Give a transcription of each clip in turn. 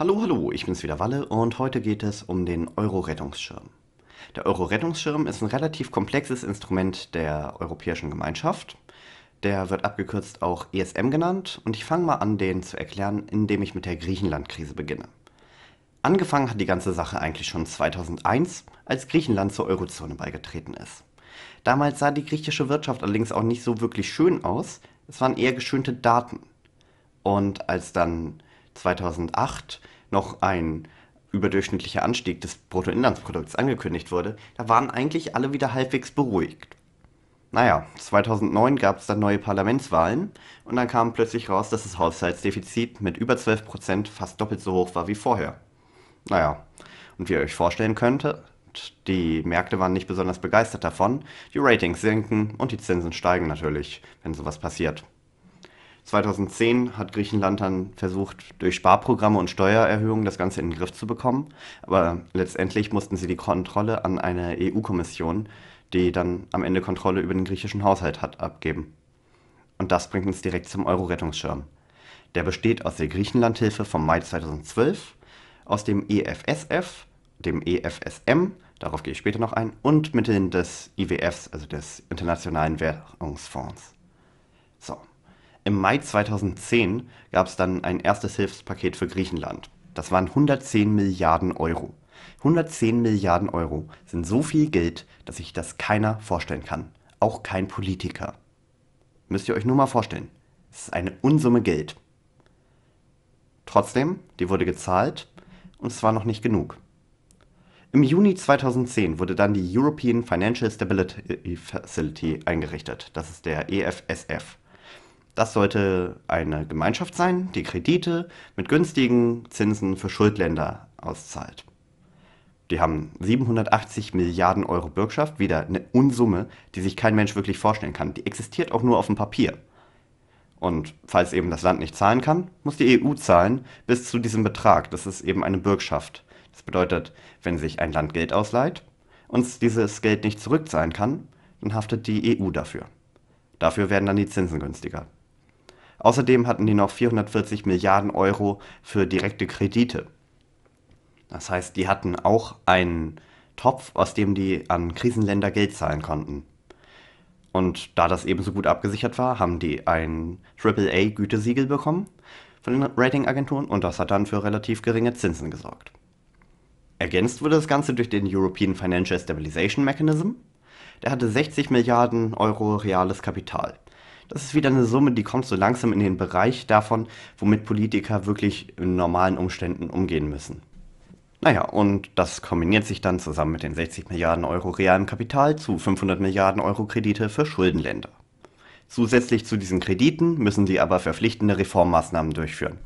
Hallo, hallo, ich bin's wieder Walle und heute geht es um den Euro-Rettungsschirm. Der Euro-Rettungsschirm ist ein relativ komplexes Instrument der Europäischen Gemeinschaft. Der wird abgekürzt auch ESM genannt und ich fange mal an, den zu erklären, indem ich mit der Griechenland-Krise beginne. Angefangen hat die ganze Sache eigentlich schon 2001, als Griechenland zur Eurozone beigetreten ist. Damals sah die griechische Wirtschaft allerdings auch nicht so wirklich schön aus, es waren eher geschönte Daten. Und als dann 2008 noch ein überdurchschnittlicher Anstieg des Bruttoinlandsprodukts angekündigt wurde, da waren eigentlich alle wieder halbwegs beruhigt. Naja, 2009 gab es dann neue Parlamentswahlen und dann kam plötzlich raus, dass das Haushaltsdefizit mit über 12% fast doppelt so hoch war wie vorher. Naja, und wie ihr euch vorstellen könnte, die Märkte waren nicht besonders begeistert davon, die Ratings sinken und die Zinsen steigen natürlich, wenn sowas passiert. 2010 hat Griechenland dann versucht, durch Sparprogramme und Steuererhöhungen das Ganze in den Griff zu bekommen. Aber letztendlich mussten sie die Kontrolle an eine EU-Kommission, die dann am Ende Kontrolle über den griechischen Haushalt hat, abgeben. Und das bringt uns direkt zum Euro-Rettungsschirm. Der besteht aus der Griechenlandhilfe vom Mai 2012, aus dem EFSF, dem EFSM, darauf gehe ich später noch ein, und Mitteln des IWFs, also des Internationalen Währungsfonds. So, im Mai 2010 gab es dann ein erstes Hilfspaket für Griechenland. Das waren 110 Milliarden Euro. 110 Milliarden Euro sind so viel Geld, dass sich das keiner vorstellen kann. Auch kein Politiker. Müsst ihr euch nur mal vorstellen. Es ist eine Unsumme Geld. Trotzdem, die wurde gezahlt und es war noch nicht genug. Im Juni 2010 wurde dann die European Financial Stability Facility eingerichtet. Das ist der EFSF. Das sollte eine Gemeinschaft sein, die Kredite mit günstigen Zinsen für Schuldländer auszahlt. Die haben 780 Milliarden Euro Bürgschaft, wieder eine Unsumme, die sich kein Mensch wirklich vorstellen kann. Die existiert auch nur auf dem Papier. Und falls eben das Land nicht zahlen kann, muss die EU zahlen bis zu diesem Betrag. Das ist eben eine Bürgschaft. Das bedeutet, wenn sich ein Land Geld ausleiht und dieses Geld nicht zurückzahlen kann, dann haftet die EU dafür. Dafür werden dann die Zinsen günstiger. Außerdem hatten die noch 440 Milliarden Euro für direkte Kredite. Das heißt, die hatten auch einen Topf, aus dem die an Krisenländer Geld zahlen konnten. Und da das ebenso gut abgesichert war, haben die ein AAA-Gütesiegel bekommen von den Ratingagenturen und das hat dann für relativ geringe Zinsen gesorgt. Ergänzt wurde das Ganze durch den European Financial Stabilization Mechanism. Der hatte 60 Milliarden Euro reales Kapital das ist wieder eine Summe, die kommt so langsam in den Bereich davon, womit Politiker wirklich in normalen Umständen umgehen müssen. Naja, und das kombiniert sich dann zusammen mit den 60 Milliarden Euro realem Kapital zu 500 Milliarden Euro Kredite für Schuldenländer. Zusätzlich zu diesen Krediten müssen sie aber verpflichtende Reformmaßnahmen durchführen.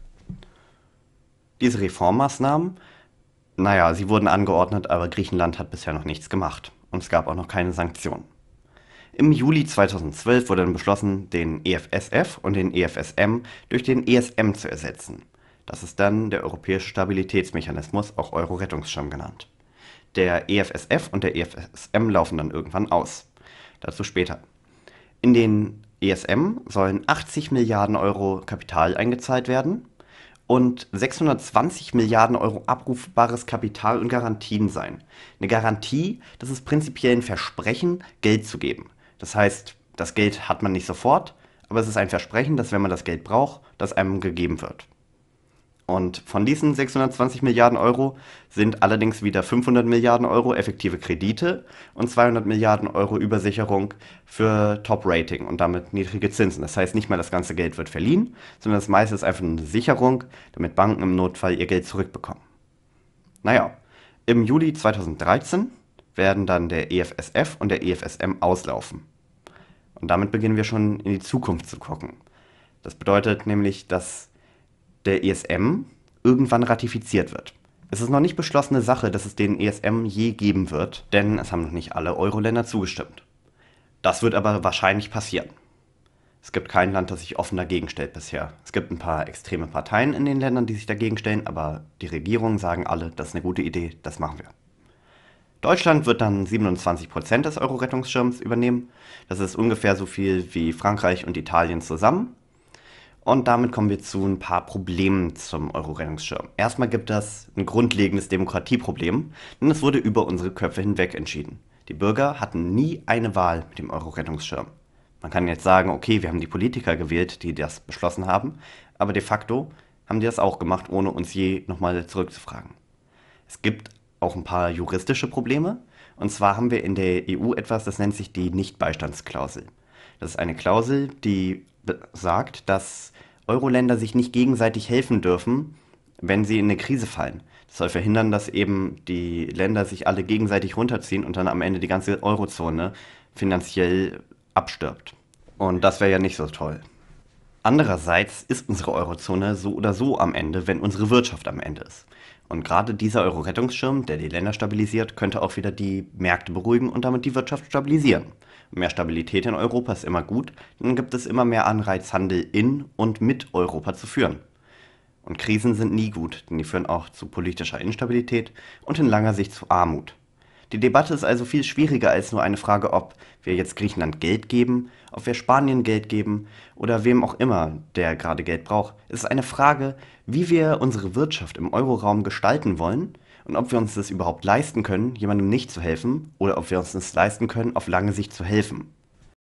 Diese Reformmaßnahmen, naja, sie wurden angeordnet, aber Griechenland hat bisher noch nichts gemacht. Und es gab auch noch keine Sanktionen. Im Juli 2012 wurde dann beschlossen, den EFSF und den EFSM durch den ESM zu ersetzen. Das ist dann der Europäische Stabilitätsmechanismus, auch Euro-Rettungsschirm genannt. Der EFSF und der EFSM laufen dann irgendwann aus. Dazu später. In den ESM sollen 80 Milliarden Euro Kapital eingezahlt werden und 620 Milliarden Euro abrufbares Kapital und Garantien sein. Eine Garantie, das ist prinzipiell ein Versprechen, Geld zu geben. Das heißt, das Geld hat man nicht sofort, aber es ist ein Versprechen, dass wenn man das Geld braucht, das einem gegeben wird. Und von diesen 620 Milliarden Euro sind allerdings wieder 500 Milliarden Euro effektive Kredite und 200 Milliarden Euro Übersicherung für Top-Rating und damit niedrige Zinsen. Das heißt, nicht mal das ganze Geld wird verliehen, sondern das meiste ist einfach eine Sicherung, damit Banken im Notfall ihr Geld zurückbekommen. Naja, im Juli 2013 werden dann der EFSF und der EFSM auslaufen. Und damit beginnen wir schon in die Zukunft zu gucken. Das bedeutet nämlich, dass der ESM irgendwann ratifiziert wird. Es ist noch nicht beschlossene Sache, dass es den ESM je geben wird, denn es haben noch nicht alle Euro-Länder zugestimmt. Das wird aber wahrscheinlich passieren. Es gibt kein Land, das sich offen dagegen stellt bisher. Es gibt ein paar extreme Parteien in den Ländern, die sich dagegen stellen, aber die Regierungen sagen alle, das ist eine gute Idee, das machen wir. Deutschland wird dann 27 Prozent des Euro-Rettungsschirms übernehmen. Das ist ungefähr so viel wie Frankreich und Italien zusammen. Und damit kommen wir zu ein paar Problemen zum Euro-Rettungsschirm. Erstmal gibt es ein grundlegendes Demokratieproblem, denn es wurde über unsere Köpfe hinweg entschieden. Die Bürger hatten nie eine Wahl mit dem Euro-Rettungsschirm. Man kann jetzt sagen, okay, wir haben die Politiker gewählt, die das beschlossen haben, aber de facto haben die das auch gemacht, ohne uns je nochmal zurückzufragen. Es gibt auch ein paar juristische Probleme. Und zwar haben wir in der EU etwas, das nennt sich die Nichtbeistandsklausel. Das ist eine Klausel, die sagt, dass Euro-Länder sich nicht gegenseitig helfen dürfen, wenn sie in eine Krise fallen. Das soll verhindern, dass eben die Länder sich alle gegenseitig runterziehen und dann am Ende die ganze Eurozone finanziell abstirbt. Und das wäre ja nicht so toll. Andererseits ist unsere Eurozone so oder so am Ende, wenn unsere Wirtschaft am Ende ist. Und gerade dieser Euro-Rettungsschirm, der die Länder stabilisiert, könnte auch wieder die Märkte beruhigen und damit die Wirtschaft stabilisieren. Mehr Stabilität in Europa ist immer gut, dann gibt es immer mehr Anreiz, Handel in und mit Europa zu führen. Und Krisen sind nie gut, denn die führen auch zu politischer Instabilität und in langer Sicht zu Armut. Die Debatte ist also viel schwieriger als nur eine Frage, ob wir jetzt Griechenland Geld geben, ob wir Spanien Geld geben oder wem auch immer, der gerade Geld braucht. Es ist eine Frage, wie wir unsere Wirtschaft im Euroraum gestalten wollen und ob wir uns das überhaupt leisten können, jemandem nicht zu helfen oder ob wir uns das leisten können, auf lange Sicht zu helfen.